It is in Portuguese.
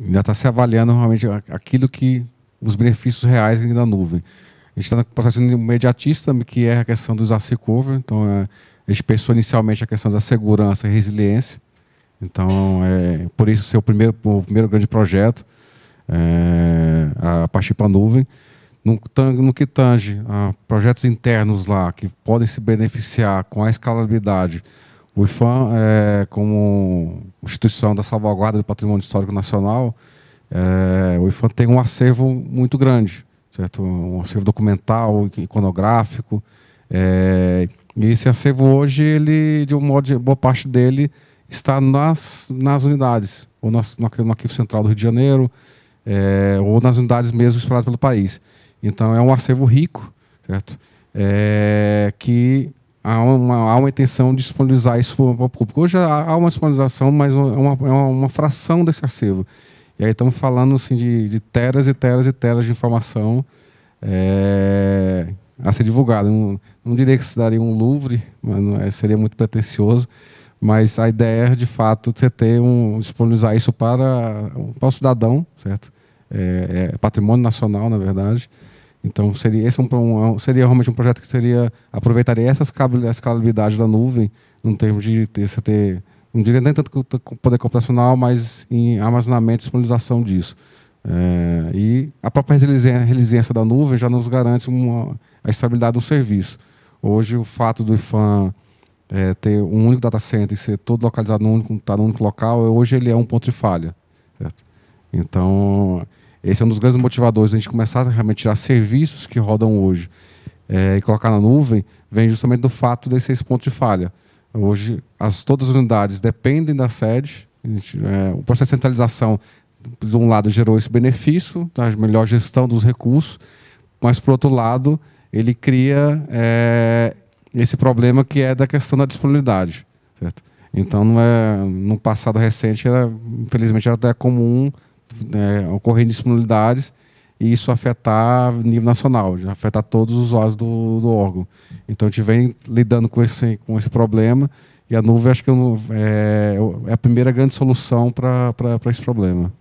Ainda está se avaliando realmente aquilo que os benefícios reais da nuvem. A gente está no processo imediatista, que é a questão dos asset cover. Então, é, a gente pensou inicialmente a questão da segurança e resiliência. Então, é, por isso, ser o primeiro, o primeiro grande projeto é, a partir para a nuvem. No, no que tange a projetos internos lá, que podem se beneficiar com a escalabilidade o IFAM, é, eh, como instituição da salvaguarda do patrimônio histórico nacional, é, o IFAM tem um acervo muito grande, certo? um acervo documental, iconográfico. É, e esse acervo hoje, ele, de um modo, boa parte dele está nas, nas unidades, ou nas, no, no Arquivo Central do Rio de Janeiro, é, ou nas unidades mesmo espalhadas pelo país. Então é um acervo rico, certo? É, que há uma, há uma intenção de disponibilizar isso para o público. Hoje há uma disponibilização, mas é uma, uma, uma, fração desse acervo. E aí estamos falando assim, de, de teras e teras e teras de informação é, a ser divulgada. Não, não, diria que se daria um Louvre, é, seria muito pretencioso, mas a ideia é, de fato, você ter um, disponibilizar isso para, para o cidadão, certo? É, patrimônio nacional, na verdade. Então seria esse um, seria realmente um projeto que seria aproveitaria essas escalabilidade da nuvem, num termo de ter, você ter não diria nem tanto poder computacional, mas em armazenamento e disponibilização disso. É, e a própria resiliência da nuvem já nos garante uma, a estabilidade do serviço. Hoje, o fato do IFAM é, ter um único data center e ser todo localizado num único, tá num único local, hoje ele é um ponto de falha. Certo? Então, esse é um dos grandes motivadores a gente começar a realmente tirar serviços que rodam hoje é, e colocar na nuvem, vem justamente do fato desses pontos de falha. Hoje, as, todas as unidades dependem da sede. Gente, é, o processo de centralização, de um lado, gerou esse benefício, a tá, melhor gestão dos recursos, mas, por outro lado, ele cria é, esse problema que é da questão da disponibilidade. Certo? Então, não é, no passado recente, era, infelizmente, era até comum né, ocorrerem disponibilidades e isso afetar nível nacional, afetar todos os usuários do, do, órgão. Então a gente vem lidando com esse, com esse problema e a nuvem acho que é, é a primeira grande solução para esse problema.